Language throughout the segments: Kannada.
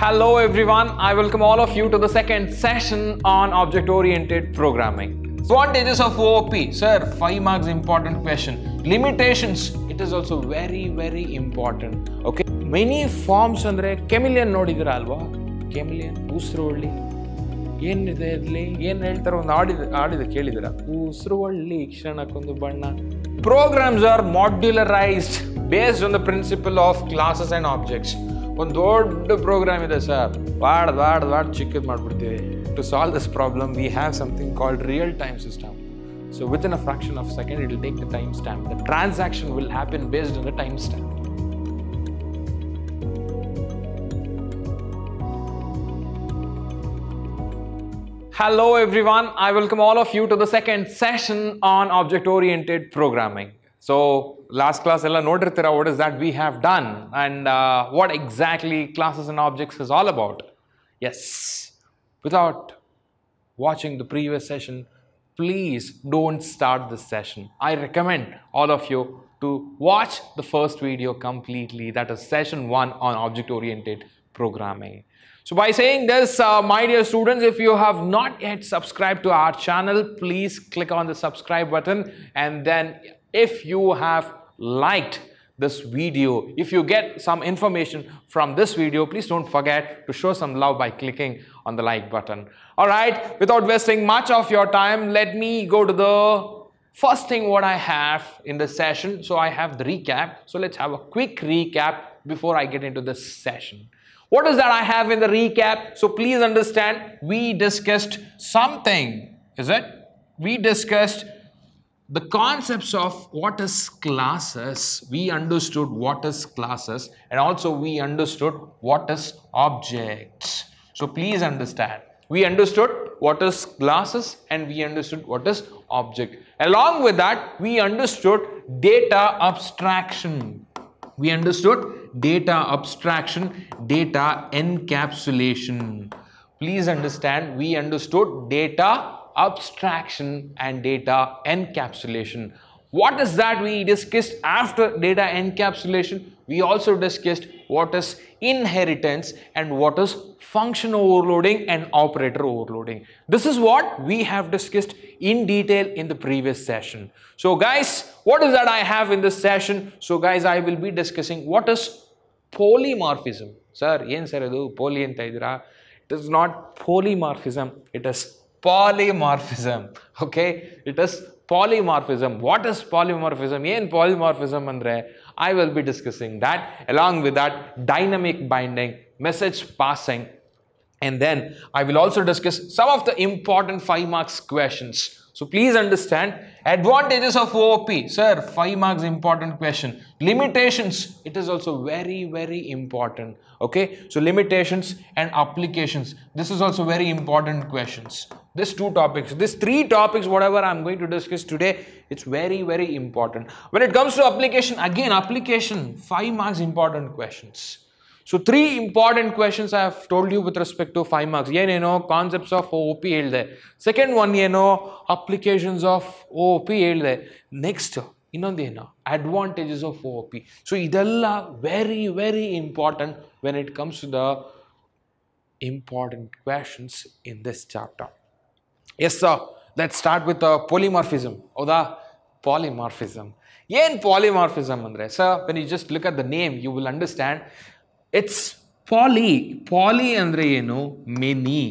Hello everyone, I welcome all of you to the second session on object-oriented programming. Advantages of OOP, sir, 5 marks important question. Limitations, it is also very very important. Okay, many forms ಅಂದರೆ ಕೆಮಿಲಿಯನ್ ನೋಡಿದಿರ ಅಲ್ವಾ ಕೆಮಿಲಿಯನ್ ಉಸಿರುಳ್ಳಿ ಏನಿದೆ ಇರಲಿ ಏನು ಹೇಳ್ತಾರೆ ಒಂದು ಆಡಿದ ಆಡಿದ ಕೇಳಿದಿರ ಉಸಿರುವಳ್ಳಿ ಕ್ಷಣಕ್ಕೊಂದು ಬಣ್ಣ programs are modularised based on the principle of classes and objects ಒಂದು ದೊಡ್ಡ ಪ್ರೋಗ್ರಾಮ್ ಇದೆ ಸರ್ ವಾಡ್ದು ವಾಡ್ದು ವಾಡ್ ಚಿಕ್ಕದು ಮಾಡಿಬಿಡ್ತೀವಿ to solve this problem we have something called real time system so within a fraction of second it will take the time stamp the transaction will happen based on the time stamp Hello everyone, I welcome all of you to the second session on object-oriented programming. So last class ella ನೋಡಿರ್ತೀರಾ what is that we have done and uh, what exactly classes and objects is all about. Yes, without watching the previous session, please don't start this session. I recommend all of you to watch the first video completely that is session 1 on object oriented programming. So by saying this, uh, my dear students, if you have not yet subscribed to our channel, please click on the subscribe button and then if you have liked this video. If you get some information from this video, please don't forget to show some love by clicking on the like button. All right, without wasting much of your time, let me go to the first thing what I have in the session. So I have the recap. So let's have a quick recap before I get into this session. What is that I have in the recap? So please understand, we discussed something, is it? We discussed the concepts of what is classes, we understood what is classes and also we understood what is objects. So please understand, we understood what is classes and we understood what is object. Along with that, we understood data abstraction. We understood data abstraction, data encapsulation. Please understand, we understood data abstraction and data encapsulation. What is that we discussed after data encapsulation? We also discussed what is inheritance and what is function overloading and operator overloading. This is what we have discussed in detail in the previous session. So guys, what is that I have in this session? So guys, I will be discussing what is polymorphism. Sir, yen sir, poly It is not polymorphism, it is polymorphism. Okay, it is polymorphism. What is polymorphism? Yen polymorphism andre? I will be discussing that along with that dynamic binding, message passing, and then I will also discuss some of the important five marks questions so please understand advantages of OOP. Sir, 5 marks important question. Limitations, it is also very, very important. Okay. So limitations and applications. This is also very important questions. These two topics, these three topics, whatever I'm going to discuss today, it's very, very important. When it comes to application, again, application, 5 marks important questions so three important questions I have told you with respect to five marks ಏನೇನೋ ಕಾನ್ಸೆಪ್ಟ್ಸ್ ಆಫ್ ಓ ಪಿ ಹೇಳಿದೆ ಸೆಕೆಂಡ್ ಒನ್ ಏನೋ ಅಪ್ಲಿಕೇಶನ್ಸ್ ಆಫ್ ಓ ಪಿ ಹೇಳಿದೆ ನೆಕ್ಸ್ಟ್ ಇನ್ನೊಂದೇನು advantages of O P so ಇದೆಲ್ಲ very very important when it comes to the important questions in this chapter yes sir let start with polymorphism ಹೌದಾ ಪಾಲಿಮಾರ್ಫಿಸಮ್ ಏನು ಪಾಲಿಮಾರ್ಫಿಸಮ್ ಅಂದರೆ sir when you just look at the name you will understand it's poly poly ಅಂದರೆ ಏನು ಮೆನಿ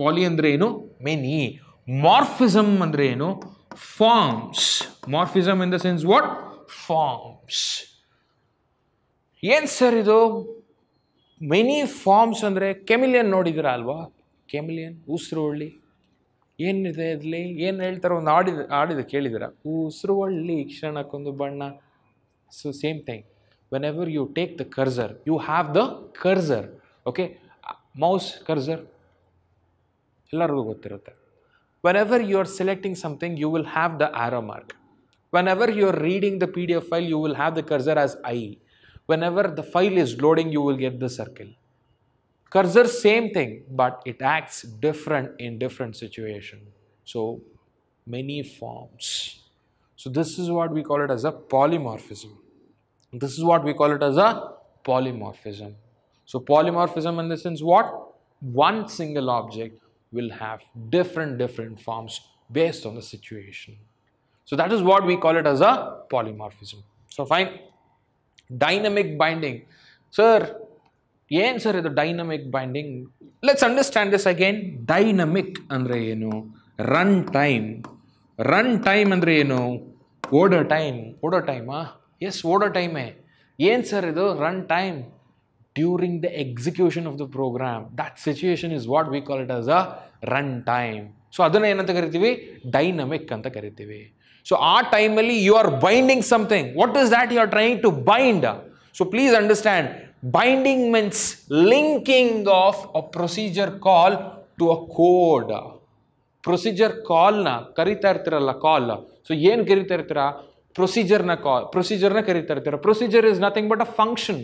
ಪಾಲಿ ಅಂದರೆ ಏನು ಮೆನಿ ಮಾರ್ಫಿಸಮ್ ಅಂದರೆ ಏನು forms morphism in the sense what forms ಏನು ಸರ್ ಇದು ಮೆನಿ ಫಾರ್ಮ್ಸ್ ಅಂದರೆ ಕೆಮಿಲಿಯನ್ ನೋಡಿದಿರ ಅಲ್ವಾ ಕೆಮಿಲಿಯನ್ ಉಸಿರು ಏನಿದೆ ಇರಲಿ ಏನು ಹೇಳ್ತಾರ ಒಂದು ಆಡಿದ ಆಡಿದ ಕೇಳಿದಿರ ಉಸಿರು ಕ್ಷಣಕ್ಕೊಂದು ಬಣ್ಣ so same thing whenever you take the cursor you have the cursor okay uh, mouse cursor whenever you are selecting something you will have the arrow mark whenever you are reading the pdf file you will have the cursor as i whenever the file is loading you will get the circle cursor same thing but it acts different in different situation so many forms so this is what we call it as a polymorphism this is what we call it as a polymorphism. So polymorphism in the sense what? One single object will have different different forms based on the situation. So that is what we call it as a polymorphism. So fine. Dynamic binding. Sir, ಏನ್ ಸರ್ ಇದು dynamic binding let's understand this again dynamic ಅಂದರೆ run time time run time ಅಂದರೆ order time, order time, ಟೈಮಾ ah. ಎಸ್ ಓಡೋ ಟೈಮೇ ಏನು ಸರ್ ಇದು run time during the execution of the program that situation is what we call it as a run time so ಅದನ್ನು ಏನಂತ ಕರಿತೀವಿ ಡೈನಮಿಕ್ ಅಂತ ಕರಿತೀವಿ ಸೊ ಆ ಟೈಮಲ್ಲಿ you are binding something what is that you are trying to bind so please understand binding means linking of a procedure call to a code procedure ಕಾಲ್ನ ಕರಿತಾ ಇರ್ತೀರಲ್ಲ ಕಾಲ್ ಸೊ ಏನು ಕರಿತಾ ಇರ್ತೀರಾ ಪ್ರೊಸೀಜರ್ನ ಕಾಲ್ ಪ್ರೊಸೀಜರ್ನ ಕರಿತಾ ಇರ್ತೀರ procedure is nothing but a function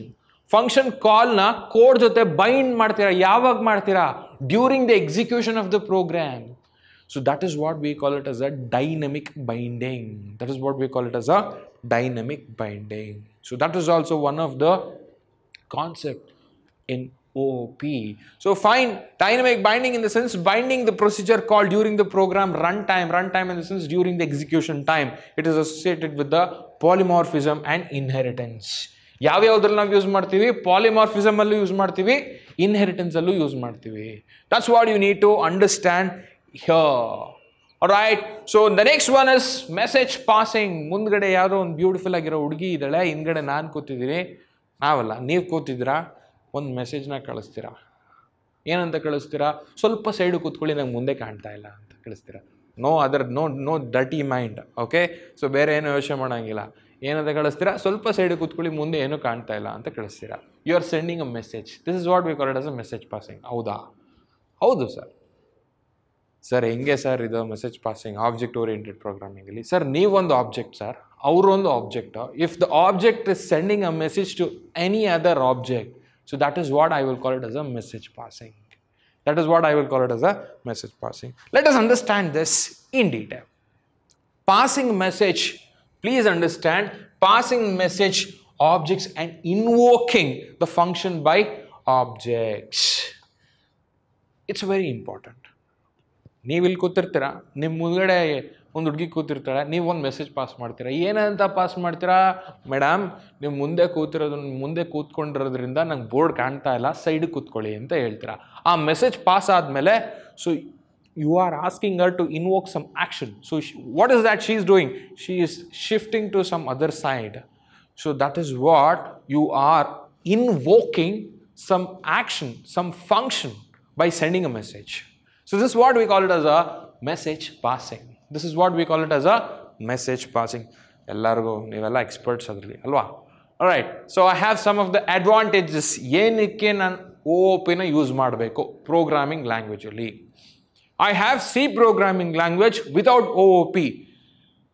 function ಕಾಲ್ನ ಕೋಡ್ ಜೊತೆ ಬೈಂಡ್ ಮಾಡ್ತೀರಾ ಯಾವಾಗ ಮಾಡ್ತೀರಾ during the execution of the program so that is what we call it as a dynamic binding that is what we call it as a dynamic binding so that is also one of the concept in OP. So fine. dynamic binding in the sense binding the procedure call during the program runtime, runtime in the sense during the execution time. It is associated with the polymorphism and inheritance. ಯಾವ್ಯಾವ್ದ್ರಲ್ಲಿ ನಾವು ಯೂಸ್ ಮಾಡ್ತೀವಿ ಪಾಲಿಮಾರ್ಫಿಸಮ್ ಅಲ್ಲೂ ಯೂಸ್ ಮಾಡ್ತೀವಿ ಇನ್ಹೆರಿಟೆನ್ಸ್ ಅಲ್ಲೂ use That's what you need to understand here. Alright. Right so the next one is message passing ಮುಂದ್ಗಡೆ ಯಾರೋ ಒಂದು ಬ್ಯೂಟಿಫುಲ್ ಆಗಿರೋ ಹುಡುಗಿ ಇದ್ದಾಳೆ ಹಿಂದ್ಗಡೆ ನಾನು ಕೂತಿದ್ದೀನಿ ನಾವಲ್ಲ ನೀವು ಕೂತಿದ್ದೀರಾ ಒಂದು ಮೆಸೇಜ್ನ ಕಳಿಸ್ತೀರಾ ಏನಂತ ಕಳಿಸ್ತೀರಾ ಸ್ವಲ್ಪ ಸೈಡು ಕೂತ್ಕೊಳ್ಳಿ ನಂಗೆ ಮುಂದೆ ಕಾಣ್ತಾ ಇಲ್ಲ ಅಂತ ಕಳಿಸ್ತೀರಾ no other no no dirty mind okay so ಬೇರೆ ಏನೂ ಯೋಚನೆ ಮಾಡೋಂಗಿಲ್ಲ ಏನಂತ ಕಳಿಸ್ತೀರಾ ಸ್ವಲ್ಪ ಸೈಡ್ ಕೂತ್ಕೊಳ್ಳಿ ಮುಂದೆ ಏನೂ ಕಾಣ್ತಾ ಇಲ್ಲ ಅಂತ ಕಳಿಸ್ತೀರಾ you are sending a message this is what we called as a message passing ಹೌದಾ ಹೌದು ಸರ್ ಸರ್ ಹೆಂಗೆ ಸರ್ ಇದು ಮೆಸೇಜ್ ಪಾಸಿಂಗ್ ಆಬ್ಜೆಕ್ಟ್ ಓರಿಯೆಂಟೆಡ್ ಪ್ರೋಗ್ರಾಮಿಂಗಲ್ಲಿ ಸರ್ ನೀವೊಂದು ಆಬ್ಜೆಕ್ಟ್ ಸರ್ ಅವರೊಂದು object if the object is sending a message to any other object So that is what I will call it as a message passing. That is what I will call it as a message passing. Let us understand this in detail. Passing message, please understand, passing message objects and invoking the function by objects. It's very important. ಒಂದು ಹುಡುಗಿ ಕೂತಿರ್ತಾಳೆ ನೀವು ಒಂದು ಮೆಸೇಜ್ ಪಾಸ್ ಮಾಡ್ತೀರಾ ಏನಂತ ಪಾಸ್ ಮಾಡ್ತೀರಾ ಮೇಡಮ್ ನೀವು ಮುಂದೆ ಕೂತಿರೋದು ಮುಂದೆ ಕೂತ್ಕೊಂಡಿರೋದ್ರಿಂದ ನಂಗೆ ಬೋರ್ಡ್ ಕಾಣ್ತಾ ಇಲ್ಲ ಸೈಡ್ ಕೂತ್ಕೊಳ್ಳಿ ಅಂತ ಹೇಳ್ತೀರಾ ಆ ಮೆಸೇಜ್ ಪಾಸ್ ಆದಮೇಲೆ so you are asking uh to invoke some action so what is that she is doing she is shifting to some other side so that is what you are invoking some action some function by sending a message so this what we call it a message message passing this is what we call it as a message passing ಎಲ್ಲರಿಗೂ ನೀವೆಲ್ಲ ಎಕ್ಸ್ಪರ್ಟ್ಸ್ ಅದರಲ್ಲಿ ಅಲ್ವಾ right so I have some of the advantages ಏನಕ್ಕೆ ನಾನು ಓ ಪಿನ ಯೂಸ್ ಮಾಡಬೇಕು ಪ್ರೋಗ್ರಾಮಿಂಗ್ ಲ್ಯಾಂಗ್ವೇಜಲ್ಲಿ I have C programming language without O O P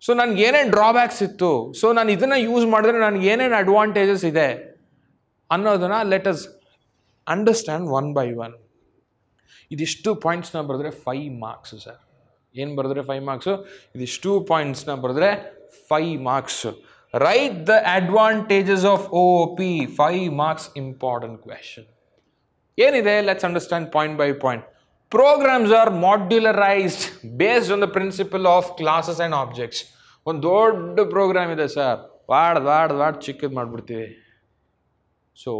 so ನನಗೆ ಏನೇನು ಡ್ರಾಬ್ಯಾಕ್ಸ್ ಇತ್ತು ಸೊ ನಾನು ಇದನ್ನು ಯೂಸ್ ಮಾಡಿದ್ರೆ ನನಗೆ ಏನೇನು ಅಡ್ವಾಂಟೇಜಸ್ ಇದೆ ಅನ್ನೋದನ್ನು let us understand one by one ಇದಿಷ್ಟು ಪಾಯಿಂಟ್ಸ್ನ ಬರೆದ್ರೆ ಫೈವ್ ಮಾರ್ಕ್ಸು ಸರ್ ಏನು ಬರೆದ್ರೆ ಫೈವ್ ಮಾರ್ಕ್ಸು ಇದಿಷ್ಟು ಪಾಯಿಂಟ್ಸ್ನ ಬರೆದ್ರೆ five marks right the advantages of O P five marks important question ಏನಿದೆ let's understand point by point programs are modularised based on the principle of classes and objects ಒಂದು ದೊಡ್ಡ ಪ್ರೋಗ್ರಾಮ್ ಇದೆ ಸರ್ ವಾಡ್ ವಾಡ್ ವಾಡ್ ಚಿಕ್ಕದ್ ಮಾಡಿಬಿಡ್ತೀವಿ so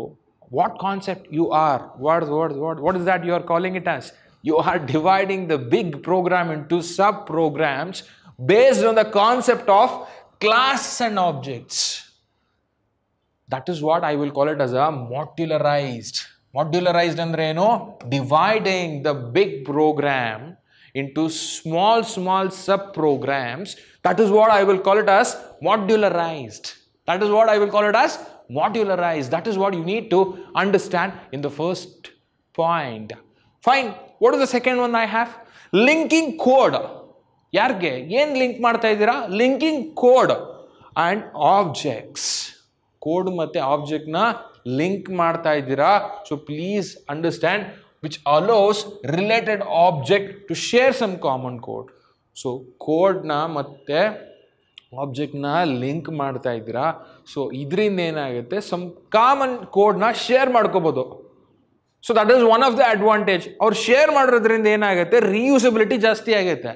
what concept you are ವಾಡ್ದು ವಾಡ್ದು ವಾಡ್ what is that you are calling it as You are dividing the big program into sub programs based on the concept of class and objects. That is what I will call it as a modularized. Modularized andre eno dividing the big program into small, small sub programs. That is what I will call it as modularized. That is what I will call it as modularized. That is what you need to understand in the first point. Fine. What is the second one I have linking code ಯಾರಿಗೆ ಏನು ಲಿಂಕ್ ಮಾಡ್ತಾ ಇದ್ದೀರಾ linking code and objects code ಮತ್ತು ಆಬ್ಜೆಕ್ಟ್ನ ಲಿಂಕ್ ಮಾಡ್ತಾ ಇದ್ದೀರಾ so please understand which allows related object to share some common code so ಕೋಡ್ನ ಮತ್ತು ಆಬ್ಜೆಕ್ಟ್ನ ಲಿಂಕ್ ಮಾಡ್ತಾ ಇದ್ದೀರಾ ಸೊ ಇದರಿಂದ ಏನಾಗುತ್ತೆ ಸಮ್ ಕಾಮನ್ ಕೋಡ್ನ ಶೇರ್ ಮಾಡ್ಕೋಬೋದು so that is one of the advantage ಅವ್ರು ಶೇರ್ ಮಾಡಿರೋದ್ರಿಂದ ಏನಾಗುತ್ತೆ ರೀಯೂಸಬಿಲಿಟಿ ಜಾಸ್ತಿ ಆಗುತ್ತೆ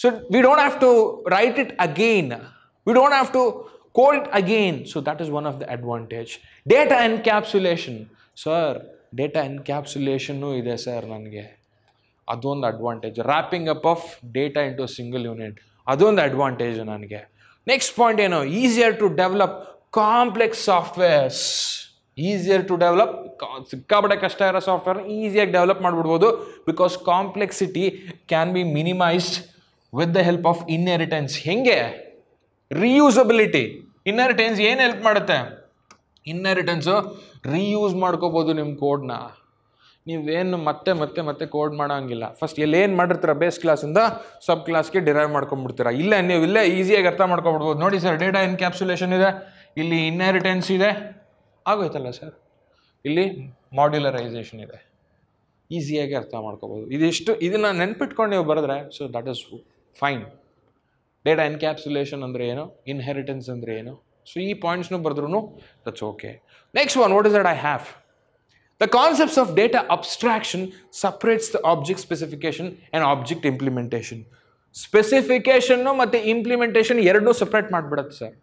so we don't have to write it again we don't have to code again so that is one of the advantage data capsulation sir data ಎನ್ಕ್ಯಾಪ್ಸುಲೇಷನ್ನು ಇದೆ ಸರ್ ನನಗೆ ಅದೊಂದು advantage wrapping up of data in into single unit ಅದೊಂದು ಅಡ್ವಾಂಟೇಜ್ ನನಗೆ ನೆಕ್ಸ್ಟ್ ಪಾಯಿಂಟ್ ಏನು easier to develop complex softwares easier to develop ಸಿಕ್ಕಾಬಡೆ ಕಷ್ಟ ಇರೋ ಸಾಫ್ಟ್ವೇರ್ನ ಈಸಿಯಾಗಿ ಡೆವಲಪ್ ಮಾಡಿಬಿಡ್ಬೋದು because complexity can be minimised with the help of inheritance ಹೆಂಗೆ ರಿಯೂಸಬಿಲಿಟಿ ಇನ್ಹೆರಿಟೆನ್ಸ್ ಏನು ಹೆಲ್ಪ್ ಮಾಡುತ್ತೆ ಇನ್ಹೆರಿಟೆನ್ಸು ರಿಯೂಸ್ ಮಾಡ್ಕೋಬೋದು ನಿಮ್ಮ ಕೋಡ್ನ ನೀವೇನು ಮತ್ತೆ ಮತ್ತೆ ಮತ್ತೆ ಕೋಡ್ ಮಾಡೋಂಗಿಲ್ಲ ಫಸ್ಟ್ ಎಲ್ಲಿ ಏನು ಮಾಡಿರ್ತೀರ ಬೇಸ್ ಕ್ಲಾಸಿಂದ ಸಬ್ ಕ್ಲಾಸ್ಗೆ ಡಿರೈವ್ ಮಾಡ್ಕೊಂಬಿಡ್ತೀರ ಇಲ್ಲೇ ನೀವು ಇಲ್ಲೇ ಈಸಿಯಾಗಿ ಅರ್ಥ ಮಾಡ್ಕೊಬಿಡ್ಬೋದು ನೋಡಿ ಸರ್ ಡೇಟಾ ಇನ್ಕ್ಯಾಪ್ಸುಲೇಷನ್ ಇದೆ ಇಲ್ಲಿ ಇನ್ಹೆರಿಟೆನ್ಸ್ ಇದೆ ಆಗೋಯ್ತಲ್ಲ ಸರ್ ಇಲ್ಲಿ ಮಾಡ್ಯುಲರೈಸೇಷನ್ ಇದೆ ಈಸಿಯಾಗಿ ಅರ್ಥ ಮಾಡ್ಕೋಬೋದು ಇದಿಷ್ಟು ಇದನ್ನು ನೆನ್ಪಿಟ್ಕೊಂಡು ನೀವು ಬರೆದ್ರೆ so that is fine data encapsulation ಅಂದರೆ ಏನು ಇನ್ಹೆರಿಟೆನ್ಸ್ ಅಂದರೆ ಏನು ಸೊ ಈ ಪಾಯಿಂಟ್ಸ್ನು ಬರೆದ್ರೂ that's okay next one what is that I have the concepts of data abstraction separates the object specification and object implementation ಸ್ಪೆಸಿಫಿಕೇಷನ್ನು ಮತ್ತು ಇಂಪ್ಲಿಮೆಂಟೇಷನ್ ಎರಡನ್ನೂ ಸಪ್ರೇಟ್ ಮಾಡಿಬಿಡತ್ತೆ ಸರ್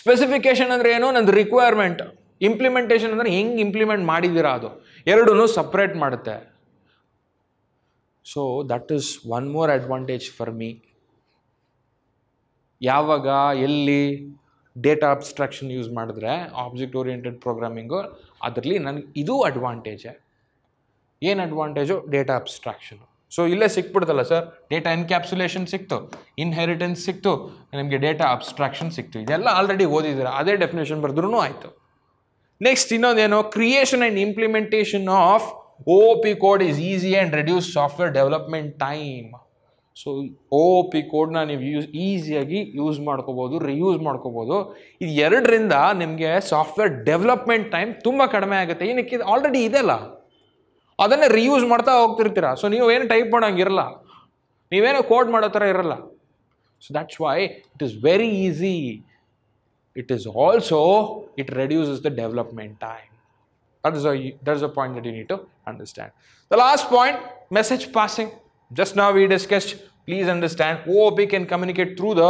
ಸ್ಪೆಸಿಫಿಕೇಷನ್ ಅಂದರೆ ಏನು ನಂದು ರಿಕ್ವೈರ್ಮೆಂಟ್ ಇಂಪ್ಲಿಮೆಂಟೇಷನ್ ಅಂದರೆ ಹೆಂಗೆ ಇಂಪ್ಲಿಮೆಂಟ್ ಮಾಡಿದ್ದೀರಾ ಅದು ಎರಡೂ ಸಪ್ರೇಟ್ ಮಾಡುತ್ತೆ so that is one more advantage for me ಯಾವಾಗ ಎಲ್ಲಿ ಡೇಟಾ ಅಬ್ಸ್ಟ್ರಾಕ್ಷನ್ ಯೂಸ್ ಮಾಡಿದ್ರೆ ಆಬ್ಜೆಕ್ಟ್ ಓರಿಯೆಂಟೆಡ್ ಪ್ರೋಗ್ರಾಮಿಂಗು ಅದರಲ್ಲಿ ನನಗೆ ಇದು ಅಡ್ವಾಂಟೇಜೇ ಏನು ಅಡ್ವಾಂಟೇಜು ಡೇಟಾ ಅಬ್ಸ್ಟ್ರಾಕ್ಷನು ಸೊ ಇಲ್ಲೇ ಸಿಕ್ಬಿಡ್ತಲ್ಲ ಸರ್ ಡೇಟಾ ಎನ್ಕ್ಯಾಪ್ಸುಲೇಷನ್ ಸಿಕ್ತು ಇನ್ಹೆರಿಟೆನ್ಸ್ ಸಿಕ್ತು ನಿಮಗೆ ಡೇಟಾ ಅಬ್ಸ್ಟ್ರಾಕ್ಷನ್ ಸಿಕ್ತು ಇದೆಲ್ಲ ಆಲ್ರೆಡಿ ಓದಿದ್ದೀರ ಅದೇ ಡೆಫಿನೇಷನ್ ಬರೆದ್ರೂ ಆಯಿತು ನೆಕ್ಸ್ಟ್ ಇನ್ನೊಂದೇನು creation and implementation of O P code is easy and reduce software development time so O P ಕೋಡ್ನ ನೀವು ಯೂಸ್ ಈಸಿಯಾಗಿ ಯೂಸ್ ಮಾಡ್ಕೋಬೋದು ರಿಯೂಸ್ ಮಾಡ್ಕೋಬೋದು ಇದು ಎರಡರಿಂದ ನಿಮಗೆ ಸಾಫ್ಟ್ವೇರ್ ಡೆವಲಪ್ಮೆಂಟ್ ಟೈಮ್ ತುಂಬ ಕಡಿಮೆ ಆಗುತ್ತೆ ಏನಕ್ಕೆ ಆಲ್ರೆಡಿ ಇದೆಲ್ಲ ಅದನ್ನೇ ರಿಯೂಸ್ ಮಾಡ್ತಾ ಹೋಗ್ತಿರ್ತೀರ ಸೊ ನೀವೇನು ಟೈಪ್ ಮಾಡೋಂಗಿರಲ್ಲ ನೀವೇನು ಕೋಡ್ ಮಾಡೋ ಥರ ಇರಲ್ಲ so that's why it is very easy it is also it reduces the development time that is a that is a point that you need to understand the last point message passing just now we discussed please understand OOP can communicate through the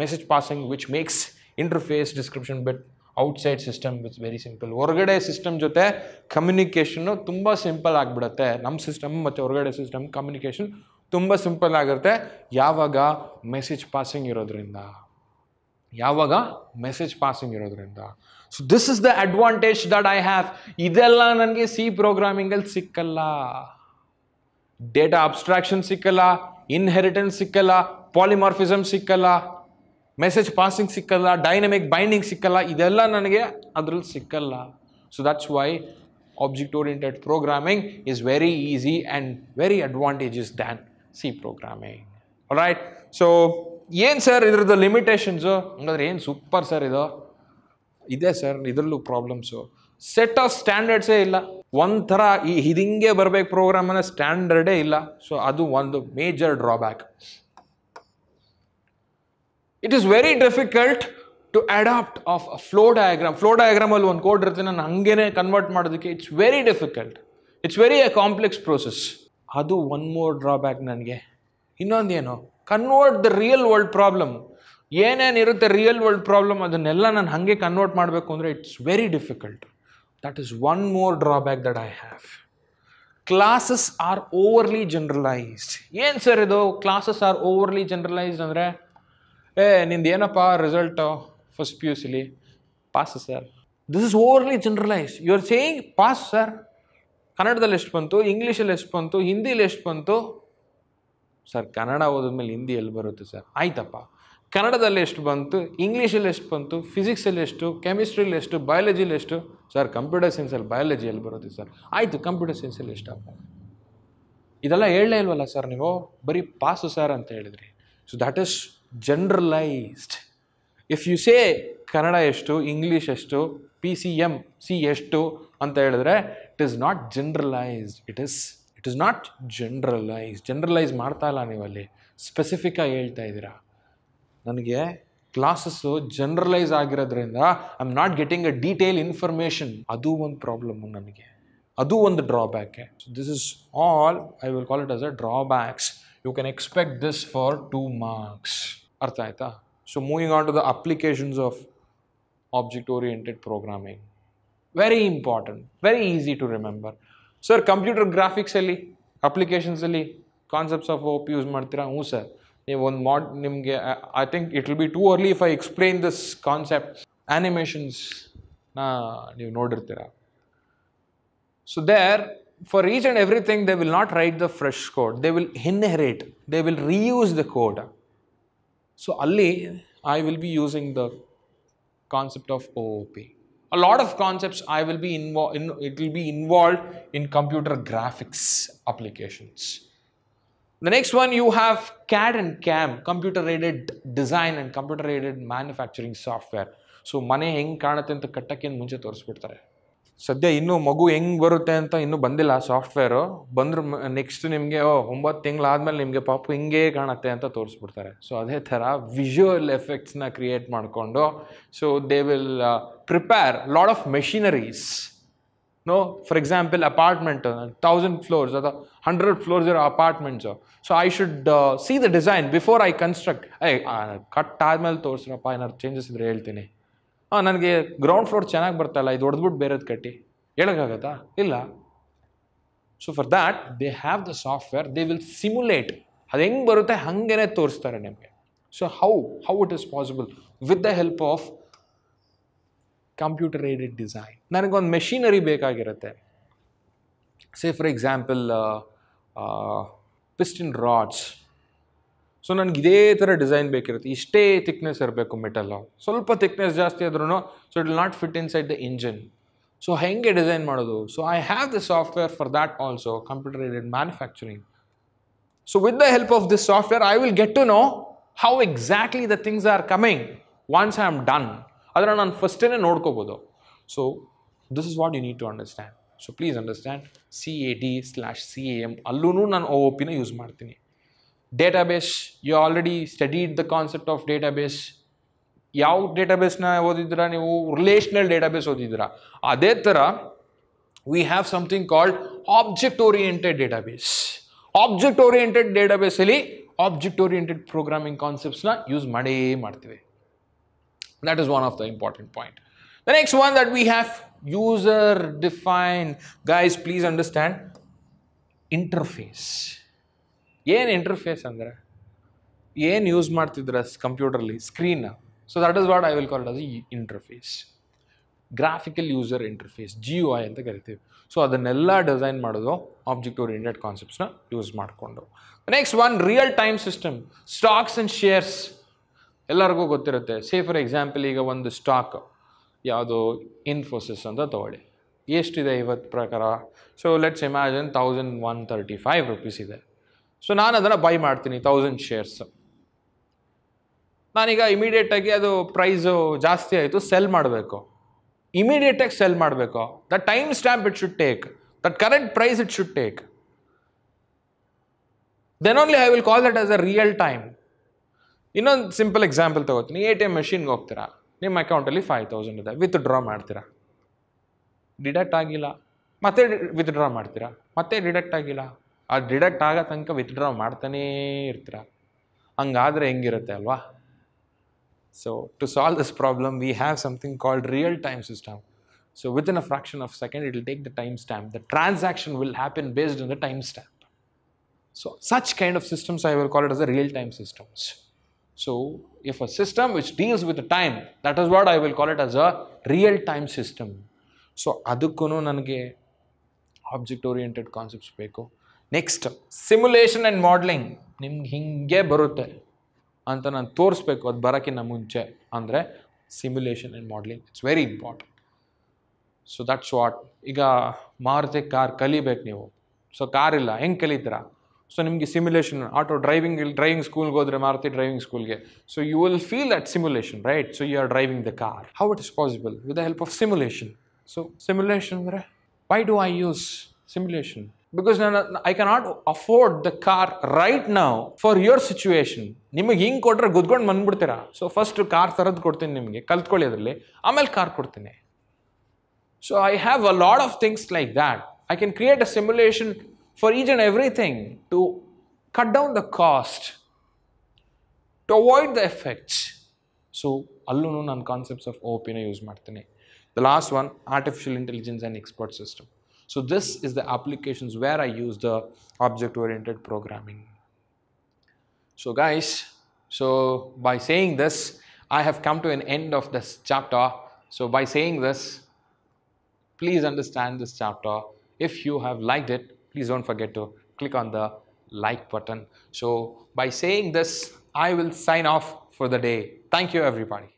message passing which makes interface description bit outside system it's very simple ಹೊರಗಡೆ ಸಿಸ್ಟಮ್ ಜೊತೆ ಕಮ್ಯುನಿಕೇಷನ್ನು ತುಂಬ ಸಿಂಪಲ್ ಆಗಿಬಿಡುತ್ತೆ ನಮ್ಮ ಸಿಸ್ಟಮ್ ಮತ್ತು ಹೊರಗಡೆ ಸಿಸ್ಟಮ್ ಕಮ್ಯುನಿಕೇಷನ್ ತುಂಬ ಸಿಂಪಲ್ ಆಗಿರುತ್ತೆ ಯಾವಾಗ ಮೆಸೇಜ್ ಪಾಸಿಂಗ್ ಇರೋದ್ರಿಂದ ಯಾವಾಗ ಮೆಸೇಜ್ ಪಾಸಿಂಗ್ ಇರೋದ್ರಿಂದ so this is the advantage that I have ಇದೆಲ್ಲ ನನಗೆ ಸಿ ಪ್ರೋಗ್ರಾಮಿಂಗಲ್ಲಿ ಸಿಕ್ಕಲ್ಲ ಡೇಟಾ ಅಬ್ಸ್ಟ್ರಾಕ್ಷನ್ ಸಿಕ್ಕಲ್ಲ ಇನ್ಹೆರಿಟೆನ್ಸ್ ಸಿಕ್ಕಲ್ಲ ಪಾಲಿಮಾರ್ಫಿಸಮ್ ಸಿಕ್ಕಲ್ಲ ಮೆಸೇಜ್ ಪಾಸಿಂಗ್ ಸಿಕ್ಕಲ್ಲ ಡೈನಮಿಕ್ ಬೈಂಡಿಂಗ್ ಸಿಕ್ಕಲ್ಲ ಇದೆಲ್ಲ ನನಗೆ ಅದ್ರಲ್ಲಿ ಸಿಕ್ಕಲ್ಲ so that's why object oriented programming is very easy and very advantages than C programming right so ಏನು ಸರ್ ಇದ್ರದ್ದು ಲಿಮಿಟೇಷನ್ಸು ಹಂಗಾದ್ರೆ ಏನು ಸೂಪರ್ ಸರ್ ಇದು ಇದೆ ಸರ್ ಇದರಲ್ಲೂ ಪ್ರಾಬ್ಲಮ್ಸು ಸೆಟ್ ಆಫ್ ಸ್ಟ್ಯಾಂಡರ್ಡ್ಸೇ ಇಲ್ಲ ಒಂಥರ ಈ ಹಿಂಗೆ ಬರಬೇಕು ಅನ್ನೋ ಸ್ಟ್ಯಾಂಡರ್ಡೇ ಇಲ್ಲ ಸೊ ಅದು ಒಂದು major drawback it is very difficult to adapt of a flow diagram flow ಡಯಾಗ್ರಾಮಲ್ಲಿ ಒಂದು ಕೋಡ್ ಇರುತ್ತೆ ನಾನು ಹಂಗೇನೆ ಕನ್ವರ್ಟ್ ಮಾಡೋದಕ್ಕೆ it's very difficult it's very a complex process ಅದು ಒನ್ ಮೋರ್ ಡ್ರಾಬ್ಯಾಕ್ ನನಗೆ ಇನ್ನೊಂದೇನು convert the real world problem ಏನೇನಿರುತ್ತೆ ರಿಯಲ್ ವರ್ಲ್ಡ್ ಪ್ರಾಬ್ಲಮ್ ಅದನ್ನೆಲ್ಲ ನಾನು ಹಾಗೆ ಕನ್ವರ್ಟ್ ಮಾಡಬೇಕು ಅಂದರೆ it's very difficult that is one more drawback that I have classes are overly generalized ಏನು ಸರ್ ಇದು ಕ್ಲಾಸಸ್ ಆರ್ ಓವರ್ಲಿ ಜನರಲೈಸ್ಡ್ ಅಂದರೆ ಏ ನಿಂದು ಏನಪ್ಪ ರಿಸಲ್ಟು ಫಸ್ಟ್ ಪಿ ಯು ಸಿಲಿ pass sir this is overly generalize you are saying pass sir ಕನ್ನಡದಲ್ಲಿ ಎಷ್ಟು ಬಂತು ಇಂಗ್ಲೀಷಲ್ಲಿ ಎಷ್ಟು ಬಂತು ಹಿಂದಿಲಿ ಎಷ್ಟು ಬಂತು ಸರ್ ಕನ್ನಡ ಓದಿದ್ಮೇಲೆ ಹಿಂದಿ ಎಲ್ಲಿ ಬರುತ್ತೆ ಸರ್ ಆಯ್ತಪ್ಪ ಕನ್ನಡದಲ್ಲಿ ಎಷ್ಟು ಬಂತು ಇಂಗ್ಲೀಷಲ್ಲಿ ಎಷ್ಟು ಬಂತು ಫಿಸಿಕ್ಸಲ್ಲಿ ಎಷ್ಟು ಕೆಮಿಸ್ಟ್ರಿಲಿ ಎಷ್ಟು ಬಯಾಲಜಿಲಿ ಎಷ್ಟು ಸರ್ ಕಂಪ್ಯೂಟರ್ ಸೈನ್ಸಲ್ಲಿ ಬಯಾಲಜಿಯಲ್ಲಿ ಬರುತ್ತೆ ಸರ್ ಆಯಿತು ಕಂಪ್ಯೂಟರ್ ಸೈನ್ಸಲ್ಲಿ ಎಷ್ಟಪ್ಪ ಇದೆಲ್ಲ ಹೇಳಲೇ ಇಲ್ವಲ್ಲ ಸರ್ ನೀವು ಬರೀ ಪಾಸು ಸರ್ ಅಂತ ಹೇಳಿದ್ರಿ so that is generalized if you say Kannada ಎಷ್ಟು ಇಂಗ್ಲೀಷ್ ಎಷ್ಟು ಪಿ ಸಿ ಎಮ್ ಸಿ ಎಷ್ಟು ಅಂತ ಹೇಳಿದ್ರೆ it is not generalized it is it is not generalize generalize ಮಾಡ್ತಾ ಇಲ್ಲ ನೀವು ಅಲ್ಲಿ ಸ್ಪೆಸಿಫಿಕ್ ಸ್ಪೆಸಿಫಿಕ್ಕಾಗಿ ಹೇಳ್ತಾ ಇದ್ದೀರಾ ನನಗೆ ಕ್ಲಾಸಸ್ಸು ಜನ್ರಲೈಸ್ ಆಗಿರೋದ್ರಿಂದ I am not getting a detail information ಅದು ಒಂದು ಪ್ರಾಬ್ಲಮ್ಮು ನನಗೆ ಅದು ಒಂದು ಡ್ರಾಬ್ಯಾಕೆ this is all I will call it as a drawbacks you can expect this for two marks. So, moving on to the applications of object-oriented programming. Very important, very easy to remember. Sir, computer graphics, ali, applications, ali, concepts of OP use, martira, sir. I think it will be too early if I explain this concept. Animations, na, you know. So, there, for each and everything, they will not write the fresh code. They will inherit. They will reuse the code. So Ali, I will be using the concept of OOP. A lot of concepts I will be involved. In, it will be involved in computer graphics applications. The next one you have CAD and CAM, computer-aided design and computer-aided manufacturing software. So, money ಮನೆ ಹೆಂಗೆ ಕಾಣುತ್ತೆ ಅಂತ ಕಟ್ಟಕ್ಕೆ ಮುಂಚೆ ತೋರಿಸ್ಬಿಡ್ತಾರೆ ಸದ್ಯ ಇನ್ನೂ ಮಗು ಹೆಂಗ್ ಬರುತ್ತೆ ಅಂತ ಇನ್ನೂ ಬಂದಿಲ್ಲ ಸಾಫ್ಟ್ವೇರು ಬಂದ್ರ ನೆಕ್ಸ್ಟ್ ನಿಮಗೆ ಓ ಒಂಬತ್ತು ತಿಂಗಳಾದಮೇಲೆ ನಿಮಗೆ ಪಾಪು ಹಿಂಗೆ ಕಾಣುತ್ತೆ ಅಂತ ತೋರಿಸ್ಬಿಡ್ತಾರೆ ಸೊ ಅದೇ ಥರ ವಿಜುವಲ್ ನ ಕ್ರಿಯೇಟ್ ಮಾಡಿಕೊಂಡು so they will prepare lot of machineries no for example apartment thousand floors ಅಥವಾ ಹಂಡ್ರೆಡ್ ಫ್ಲೋರ್ಸ್ ಇರೋ apartments so I should see the design before I construct I ಕಟ್ ಆದಮೇಲೆ ತೋರಿಸ್ರಪ್ಪ ಏನಾದ್ರು ಚೇಂಜಸ್ ಇದ್ರೆ ಹೇಳ್ತೀನಿ ಹಾಂ ನನಗೆ ಗ್ರೌಂಡ್ ಫ್ಲೋರ್ ಚೆನ್ನಾಗಿ ಬರ್ತಲ್ಲ ಇದು ಹೊಡೆದ್ಬಿಟ್ಟು ಬೇರೆದು ಕಟ್ಟಿ ಹೇಳೋಕ್ಕಾಗತ್ತಾ ಇಲ್ಲ so for that they have the software they will simulate ಅದು ಹೆಂಗೆ ಬರುತ್ತೆ ಹಾಗೇನೆ ತೋರಿಸ್ತಾರೆ ನಿಮಗೆ so how how it is possible with the help of computer aided design ನನಗೊಂದು ಮೆಷಿನರಿ ಬೇಕಾಗಿರುತ್ತೆ say for example piston rods so ನನಗೆ ಇದೇ ಥರ ಡಿಸೈನ್ ಬೇಕಿರುತ್ತೆ ಇಷ್ಟೇ ತಿಕ್ನೆಸ್ ಇರಬೇಕು ಮೆಟಲ್ಲು ಸ್ವಲ್ಪ ಥಿಕ್ನೆಸ್ ಜಾಸ್ತಿ ಆದ್ರೂ so it will not fit inside the engine so ಹೆಂಗೆ ಡಿಸೈನ್ ಮಾಡೋದು so I have the software for that also computer aided manufacturing so with the help of this software I will get to know how exactly the things are coming once I am done ಅದನ್ನು ನಾನು ಫಸ್ಟೇ ನೋಡ್ಕೋಬೋದು so this is what you need to understand so please understand C A D slash C A M ಅಲ್ಲೂ ನಾನು ಓ ಒ ಪಿನ ಯೂಸ್ ಮಾಡ್ತೀನಿ database you already studied the concept of database ಯಾವ ಡೇಟಾಬೇಸ್ನ ಓದಿದ್ದೀರಾ ನೀವು ರಿಲೇಷನಲ್ ಡೇಟಾಬೇಸ್ ಓದಿದ್ದೀರಾ ಅದೇ ಥರ we have something called object oriented database object oriented ಡೇಟಾಬೇಸಲ್ಲಿ ಆಬ್ಜೆಕ್ಟ್ ಓರಿಯೆಂಟೆಡ್ ಪ್ರೋಗ್ರಾಮಿಂಗ್ ಕಾನ್ಸೆಪ್ಟ್ಸ್ನ ಯೂಸ್ ಮಾಡೇ ಮಾಡ್ತೀವಿ that is one of the important point the next one that we have user define guys please understand interface. ಏನು ಇಂಟರ್ಫೇಸ್ ಅಂದರೆ ಏನು ಯೂಸ್ ಮಾಡ್ತಿದ್ರ ಕಂಪ್ಯೂಟ್ರಲ್ಲಿ screen so that is what I will call as interface graphical user interface G U I ಅಂತ ಕರಿತೀವಿ ಸೊ ಅದನ್ನೆಲ್ಲ ಡಿಸೈನ್ ಮಾಡೋದು ಆಬ್ಜೆಕ್ಟ್ ಓರಿಯೆಂಟೆಡ್ ಕಾನ್ಸೆಪ್ಟ್ಸ್ನ ಯೂಸ್ ಮಾಡಿಕೊಂಡು next one real time system stocks and shares ಎಲ್ಲರಿಗೂ ಗೊತ್ತಿರುತ್ತೆ ಸೇ ಫಾರ್ ಎಕ್ಸಾಂಪಲ್ ಈಗ ಒಂದು ಸ್ಟಾಕ್ ಯಾವುದು ಇನ್ಫೋಸಿಸ್ ಅಂತ ತೊಗೊಳ್ಳಿ ಎಷ್ಟಿದೆ ಇವತ್ತು ಪ್ರಕಾರ so let's imagine thousand one thirty five rupees ಇದೆ ಸೊ ನಾನು ಅದನ್ನು ಬೈ ಮಾಡ್ತೀನಿ ತೌಸಂಡ್ ಶೇರ್ಸ್ ನಾನೀಗ ಇಮಿಡಿಯೇಟಾಗಿ ಅದು ಪ್ರೈಸು ಜಾಸ್ತಿ ಆಯಿತು ಸೆಲ್ ಮಾಡಬೇಕು ಇಮಿಡಿಯೇಟಾಗಿ ಸೆಲ್ ಮಾಡಬೇಕು that time stamp it should take that current price it should take then only I will call that as a real time ಇನ್ನೊಂದು ಸಿಂಪಲ್ ಎಕ್ಸಾಂಪಲ್ ತಗೋತೀನಿ ಎ ಟಿ ಎಮ್ ಮೆಷಿನ್ಗೆ ಹೋಗ್ತೀರಾ ನಿಮ್ಮ ಅಕೌಂಟಲ್ಲಿ ಫೈವ್ ತೌಸಂಡ್ ಇದೆ ವಿತ್ ಡ್ರಾ ಮಾಡ್ತೀರಾ ಡಿಡಕ್ಟ್ ಆಗಿಲ್ಲ ಮತ್ತೆ ವಿತ್ ಡ್ರಾ ಮಾಡ್ತೀರಾ ಮತ್ತೆ ಡಿಡಕ್ಟ್ ಆಗಿಲ್ಲ ಆ ಡಿಡಕ್ಟ್ ಆಗೋ ತನಕ ವಿತ್ಡ್ರಾ ಮಾಡ್ತಾನೇ ಇರ್ತೀರ ಹಂಗಾದರೆ ಹೆಂಗಿರುತ್ತೆ ಅಲ್ವಾ so to solve this problem we have something called real time system so within a fraction of second it will take the time stamp the transaction will happen based on the time stamp So such kind of systems I will call it as a real-time systems. So if a system which deals with the time, that is what I will call it as a real-time system. So ಅದಕ್ಕೂ ನನಗೆ ಆಬ್ಜೆಕ್ಟ್ ಓರಿಯೆಂಟೆಡ್ ಕಾನ್ಸೆಪ್ಟ್ಸ್ ಬೇಕು ನೆಕ್ಸ್ಟ್ ಸಿಮ್ಯುಲೇಷನ್ ಆ್ಯಂಡ್ ಮಾಡ್ಲಿಂಗ್ ನಿಮ್ಗೆ ಹಿಂಗೆ ಬರುತ್ತೆ ಅಂತ ನಾನು ತೋರಿಸ್ಬೇಕು ಅದು ಬರೋಕ್ಕಿಂತ ಮುಂಚೆ ಅಂದರೆ simulation and modelling it's very important so that's what ಈಗ ಮಾರುತಿ ಕಾರ್ ಕಲಿಬೇಕು ನೀವು ಸೊ ಇಲ್ಲ ಹೆಂಗೆ ಕಲಿತೀರ ಸೊ ನಿಮಗೆ ಸಿಮ್ಯುಲೇಷನ್ ಆಟೋ ಡ್ರೈವಿಂಗ್ ಡ್ರೈವಿಂಗ್ ಸ್ಕೂಲ್ಗೆ ಹೋದರೆ ಮಾರುತಿ ಡ್ರೈವಿಂಗ್ ಸ್ಕೂಲ್ಗೆ so you will feel that simulation right so you are driving the car how it is possible with the help of simulation so simulation ಅಂದರೆ why do I use simulation because ನಾನು I cannot afford the car right ನಾವು ಫಾರ್ ಯುವರ್ ಸಿಚುವೇಶನ್ ನಿಮಗೆ ಹಿಂಗೆ ಕೊಟ್ಟರೆ ಗುದ್ಕೊಂಡು ಬಂದ್ಬಿಡ್ತೀರಾ ಸೊ ಫಸ್ಟ್ ಕಾರ್ ಥರದ್ದು ಕೊಡ್ತೀನಿ ನಿಮಗೆ ಕಲ್ತ್ಕೊಳ್ಳಿ ಅದರಲ್ಲಿ ಆಮೇಲೆ ಕಾರ್ ಕೊಡ್ತೀನಿ so I have a lot of things like that I can create a simulation for each and everything to cut down the cost to avoid the effects so ಅಲ್ಲೂ ನಾನು ಕಾನ್ಸೆಪ್ಟ್ಸ್ ಆಫ್ ಓಪಿನ ಯೂಸ್ ಮಾಡ್ತೀನಿ the last one artificial intelligence and expert system So this is the applications where I use the object-oriented programming. So guys, so by saying this, I have come to an end of this chapter. So by saying this, please understand this chapter. If you have liked it, please don't forget to click on the like button. So by saying this, I will sign off for the day. Thank you everybody.